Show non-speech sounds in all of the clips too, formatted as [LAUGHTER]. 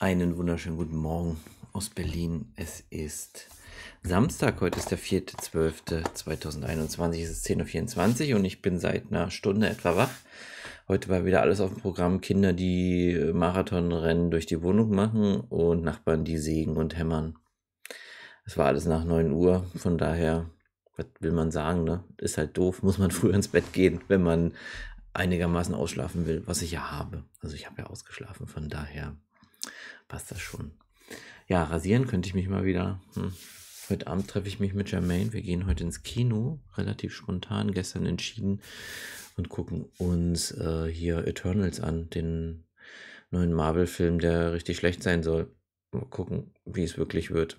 Einen wunderschönen guten Morgen aus Berlin. Es ist Samstag, heute ist der 4.12.2021, es ist 10.24 Uhr und ich bin seit einer Stunde etwa wach. Heute war wieder alles auf dem Programm. Kinder, die Marathonrennen durch die Wohnung machen und Nachbarn, die sägen und hämmern. Es war alles nach 9 Uhr, von daher, was will man sagen, ne? Ist halt doof, muss man [LAUGHS] früher ins Bett gehen, wenn man einigermaßen ausschlafen will, was ich ja habe. Also ich habe ja ausgeschlafen, von daher passt das schon. Ja, rasieren könnte ich mich mal wieder. Hm. Heute Abend treffe ich mich mit Jermaine. Wir gehen heute ins Kino, relativ spontan, gestern entschieden und gucken uns äh, hier Eternals an, den neuen Marvel-Film, der richtig schlecht sein soll. Mal gucken, wie es wirklich wird.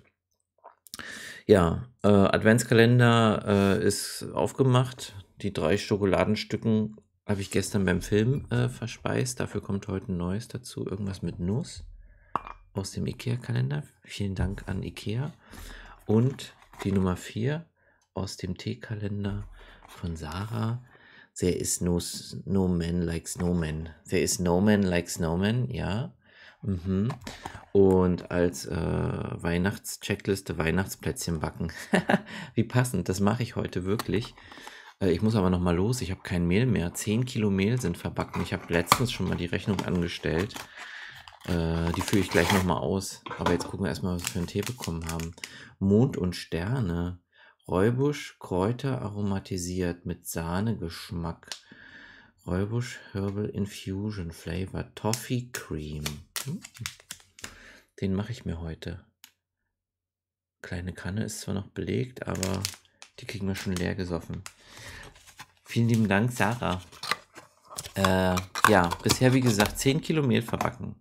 Ja, äh, Adventskalender äh, ist aufgemacht. Die drei Schokoladenstücken habe ich gestern beim Film äh, verspeist. Dafür kommt heute ein neues dazu. Irgendwas mit Nuss aus dem IKEA-Kalender. Vielen Dank an IKEA. Und die Nummer 4 aus dem Teekalender von Sarah. There is no, no man like snowman. There is no man like snowman, ja. Mhm. Und als äh, Weihnachtscheckliste Weihnachtsplätzchen backen. [LAUGHS] Wie passend, das mache ich heute wirklich. Äh, ich muss aber nochmal los, ich habe kein Mehl mehr. 10 Kilo Mehl sind verbacken. Ich habe letztens schon mal die Rechnung angestellt. Äh, die führe ich gleich nochmal aus. Aber jetzt gucken wir erstmal, was wir für einen Tee bekommen haben. Mond und Sterne. Räubusch, Kräuter aromatisiert mit Sahnegeschmack. Räubusch Herbal Infusion Flavor Toffee Cream. Hm. Den mache ich mir heute. Kleine Kanne ist zwar noch belegt, aber die kriegen wir schon leer gesoffen. Vielen lieben Dank, Sarah. Äh, ja, bisher wie gesagt 10 Kilo Mehl verbacken.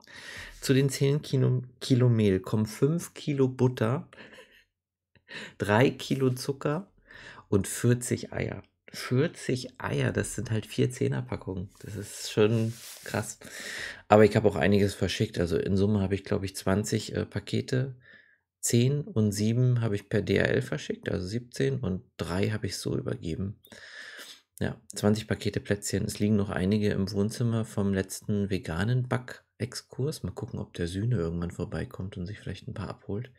Zu den 10 Kilo, Kilo Mehl kommen 5 Kilo Butter, 3 Kilo Zucker und 40 Eier. 40 Eier, das sind halt vier Zehnerpackungen. Das ist schon krass. Aber ich habe auch einiges verschickt. Also in Summe habe ich, glaube ich, 20 äh, Pakete. 10 und 7 habe ich per DRL verschickt, also 17 und 3 habe ich so übergeben. Ja, 20 Pakete Plätzchen. Es liegen noch einige im Wohnzimmer vom letzten veganen Back-Exkurs. Mal gucken, ob der Sühne irgendwann vorbeikommt und sich vielleicht ein paar abholt.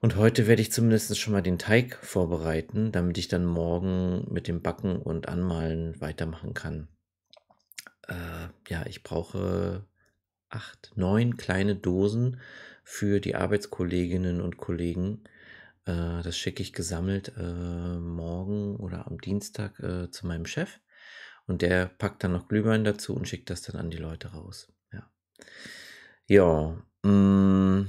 Und heute werde ich zumindest schon mal den Teig vorbereiten, damit ich dann morgen mit dem Backen und Anmalen weitermachen kann. Äh, ja, ich brauche acht, neun kleine Dosen für die Arbeitskolleginnen und Kollegen. Äh, das schicke ich gesammelt äh, morgen Dienstag äh, zu meinem Chef und der packt dann noch Glühwein dazu und schickt das dann an die Leute raus. Ja, ja mh, mm,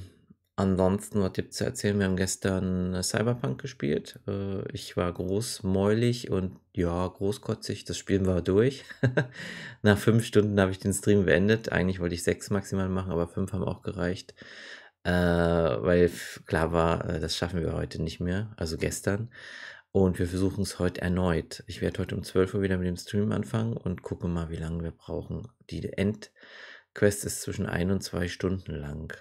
ansonsten, was gibt's zu erzählen? Wir haben gestern äh, Cyberpunk gespielt. Äh, ich war großmäulig und ja, großkotzig. Das Spiel war durch. [LAUGHS] Nach fünf Stunden habe ich den Stream beendet. Eigentlich wollte ich sechs maximal machen, aber fünf haben auch gereicht. Äh, weil klar war, äh, das schaffen wir heute nicht mehr, also gestern. Und wir versuchen es heute erneut. Ich werde heute um 12 Uhr wieder mit dem Stream anfangen und gucke mal, wie lange wir brauchen. Die Endquest ist zwischen ein und zwei Stunden lang.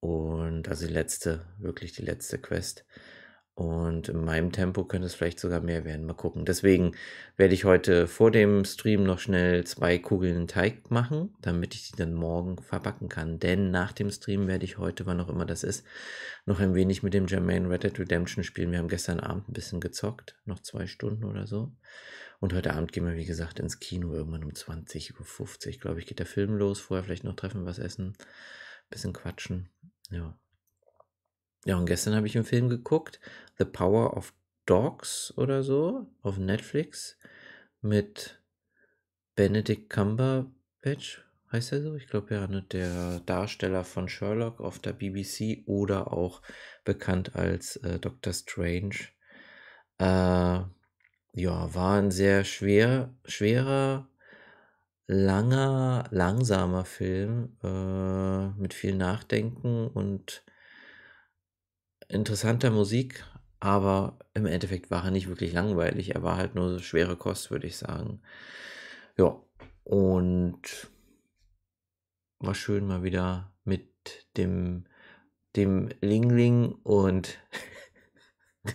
Und also die letzte, wirklich die letzte Quest. Und in meinem Tempo könnte es vielleicht sogar mehr werden. Mal gucken. Deswegen werde ich heute vor dem Stream noch schnell zwei Kugeln Teig machen, damit ich die dann morgen verbacken kann. Denn nach dem Stream werde ich heute, wann auch immer das ist, noch ein wenig mit dem Jermaine Red Dead Redemption spielen. Wir haben gestern Abend ein bisschen gezockt, noch zwei Stunden oder so. Und heute Abend gehen wir, wie gesagt, ins Kino. Irgendwann um 20.50 Uhr, glaube ich, geht der Film los. Vorher vielleicht noch treffen, was essen, bisschen quatschen. Ja, ja, und gestern habe ich einen Film geguckt, The Power of Dogs oder so, auf Netflix, mit Benedict Cumberbatch, heißt er so? Ich glaube ja, ne, der Darsteller von Sherlock auf der BBC oder auch bekannt als äh, Dr. Strange. Äh, ja, war ein sehr schwer, schwerer, langer, langsamer Film äh, mit viel Nachdenken und interessanter Musik, aber im Endeffekt war er nicht wirklich langweilig. Er war halt nur schwere Kost, würde ich sagen. Ja, und war schön mal wieder mit dem, dem Lingling [LAUGHS] und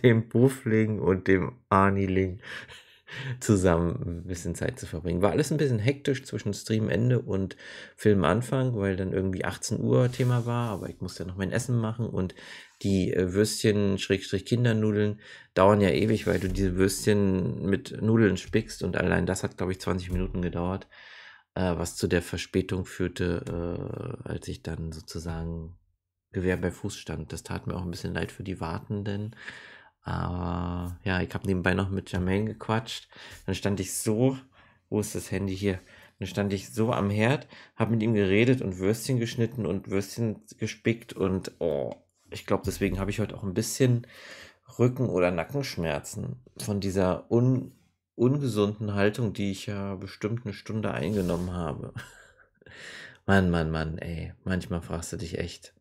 dem Buffling und dem Arniling zusammen ein bisschen Zeit zu verbringen. War alles ein bisschen hektisch zwischen Streamende und Filmanfang, weil dann irgendwie 18 Uhr Thema war, aber ich musste ja noch mein Essen machen und die äh, Würstchen, Schrägstrich Kindernudeln dauern ja ewig, weil du diese Würstchen mit Nudeln spickst und allein das hat, glaube ich, 20 Minuten gedauert, äh, was zu der Verspätung führte, äh, als ich dann sozusagen Gewehr bei Fuß stand. Das tat mir auch ein bisschen leid für die Wartenden. Aber ja, ich habe nebenbei noch mit Jermaine gequatscht. Dann stand ich so, wo ist das Handy hier? Dann stand ich so am Herd, habe mit ihm geredet und Würstchen geschnitten und Würstchen gespickt und oh, ich glaube, deswegen habe ich heute auch ein bisschen Rücken- oder Nackenschmerzen von dieser un ungesunden Haltung, die ich ja bestimmt eine Stunde eingenommen habe. [LAUGHS] Mann, Mann, Mann, ey, manchmal fragst du dich echt.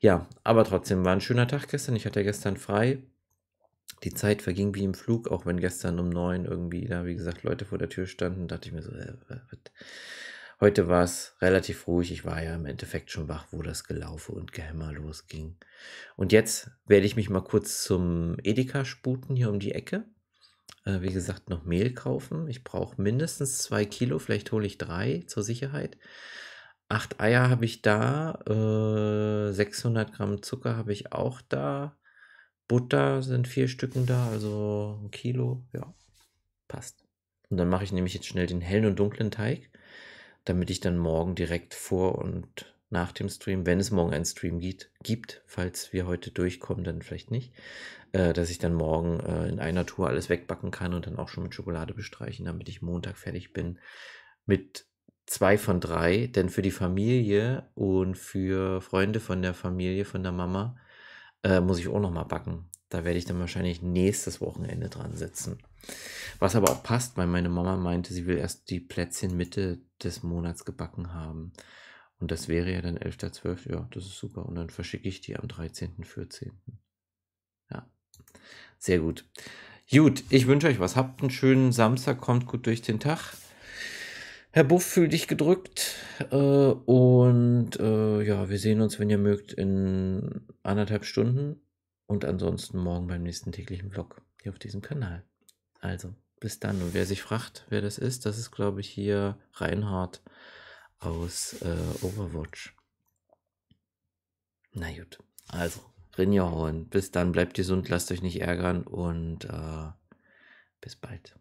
Ja, aber trotzdem war ein schöner Tag gestern. Ich hatte gestern frei die Zeit verging wie im Flug, auch wenn gestern um neun irgendwie da, wie gesagt, Leute vor der Tür standen, dachte ich mir so, äh, heute war es relativ ruhig. Ich war ja im Endeffekt schon wach, wo das Gelaufe und Gehämmer losging. Und jetzt werde ich mich mal kurz zum Edeka sputen, hier um die Ecke. Äh, wie gesagt, noch Mehl kaufen. Ich brauche mindestens zwei Kilo, vielleicht hole ich drei zur Sicherheit. Acht Eier habe ich da, äh, 600 Gramm Zucker habe ich auch da. Butter sind vier Stücken da, also ein Kilo, ja, passt. Und dann mache ich nämlich jetzt schnell den hellen und dunklen Teig, damit ich dann morgen direkt vor und nach dem Stream, wenn es morgen einen Stream gibt, gibt falls wir heute durchkommen, dann vielleicht nicht, äh, dass ich dann morgen äh, in einer Tour alles wegbacken kann und dann auch schon mit Schokolade bestreichen, damit ich Montag fertig bin mit zwei von drei, denn für die Familie und für Freunde von der Familie, von der Mama, äh, muss ich auch noch mal backen. Da werde ich dann wahrscheinlich nächstes Wochenende dran sitzen. Was aber auch passt, weil meine Mama meinte, sie will erst die Plätzchen Mitte des Monats gebacken haben. Und das wäre ja dann 11.12. Ja, das ist super. Und dann verschicke ich die am 13.14. Ja, sehr gut. Gut, ich wünsche euch was. Habt einen schönen Samstag, kommt gut durch den Tag. Herr Buff, fühl dich gedrückt. Äh, und äh, ja, wir sehen uns, wenn ihr mögt, in anderthalb Stunden und ansonsten morgen beim nächsten täglichen Vlog hier auf diesem Kanal. Also, bis dann. Und wer sich fragt, wer das ist, das ist, glaube ich, hier Reinhard aus äh, Overwatch. Na gut, also, Rinja Rinjohorn, bis dann, bleibt gesund, lasst euch nicht ärgern und äh, bis bald.